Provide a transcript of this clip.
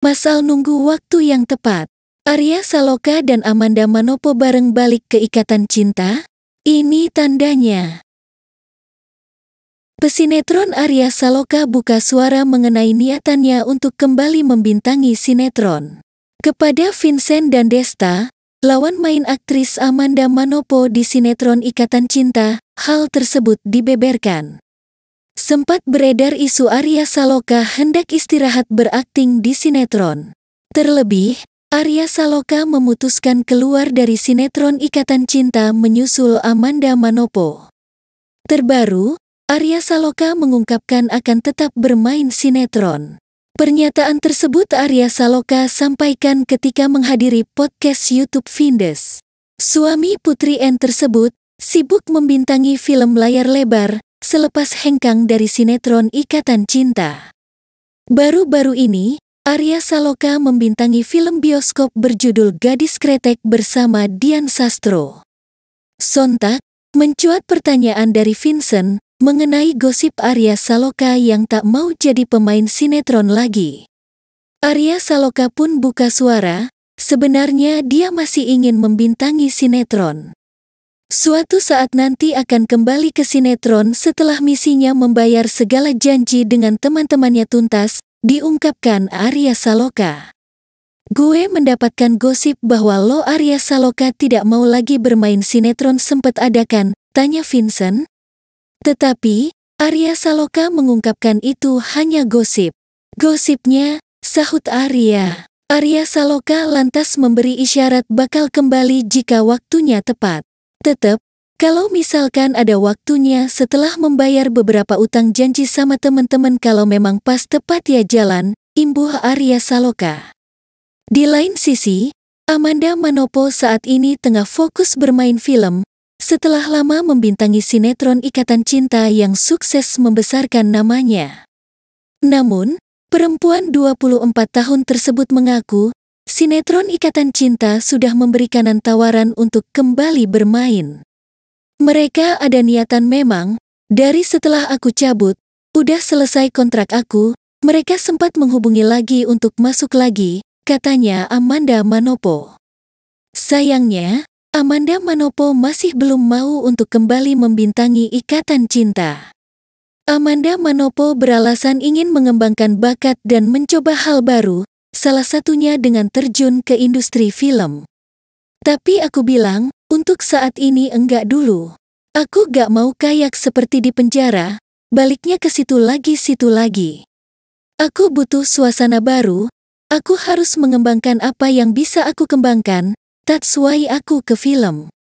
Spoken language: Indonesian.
Masal nunggu waktu yang tepat. Arya Saloka dan Amanda Manopo bareng balik ke ikatan cinta, ini tandanya. Pesinetron Arya Saloka buka suara mengenai niatannya untuk kembali membintangi sinetron. Kepada Vincent dan Desta, lawan main aktris Amanda Manopo di sinetron Ikatan Cinta, hal tersebut dibeberkan. Sempat beredar isu Arya Saloka hendak istirahat berakting di sinetron. Terlebih, Arya Saloka memutuskan keluar dari sinetron Ikatan Cinta menyusul Amanda Manopo. Terbaru, Arya Saloka mengungkapkan akan tetap bermain sinetron. Pernyataan tersebut Arya Saloka sampaikan ketika menghadiri podcast YouTube Vindes. Suami Putri N tersebut sibuk membintangi film layar lebar selepas hengkang dari sinetron Ikatan Cinta. Baru-baru ini, Arya Saloka membintangi film bioskop berjudul Gadis Kretek bersama Dian Sastro. Sontak, mencuat pertanyaan dari Vincent mengenai gosip Arya Saloka yang tak mau jadi pemain sinetron lagi. Arya Saloka pun buka suara, sebenarnya dia masih ingin membintangi sinetron. Suatu saat nanti akan kembali ke sinetron setelah misinya membayar segala janji dengan teman-temannya tuntas, diungkapkan Arya Saloka. Gue mendapatkan gosip bahwa lo Arya Saloka tidak mau lagi bermain sinetron sempat adakan, tanya Vincent. Tetapi, Arya Saloka mengungkapkan itu hanya gosip. Gosipnya, sahut Arya. Arya Saloka lantas memberi isyarat bakal kembali jika waktunya tepat. Tetap, kalau misalkan ada waktunya setelah membayar beberapa utang janji sama teman-teman kalau memang pas tepat ya jalan, imbuh Arya Saloka. Di lain sisi, Amanda Manopo saat ini tengah fokus bermain film, setelah lama membintangi sinetron Ikatan Cinta yang sukses membesarkan namanya. Namun, perempuan 24 tahun tersebut mengaku sinetron Ikatan Cinta sudah memberikan tawaran untuk kembali bermain. Mereka ada niatan memang, dari setelah aku cabut, udah selesai kontrak aku, mereka sempat menghubungi lagi untuk masuk lagi, katanya Amanda Manopo. Sayangnya, Amanda Manopo masih belum mau untuk kembali membintangi Ikatan Cinta. Amanda Manopo beralasan ingin mengembangkan bakat dan mencoba hal baru, salah satunya dengan terjun ke industri film. Tapi aku bilang, untuk saat ini enggak dulu. Aku gak mau kayak seperti di penjara, baliknya ke situ lagi-situ lagi. Aku butuh suasana baru, aku harus mengembangkan apa yang bisa aku kembangkan, that's why aku ke film.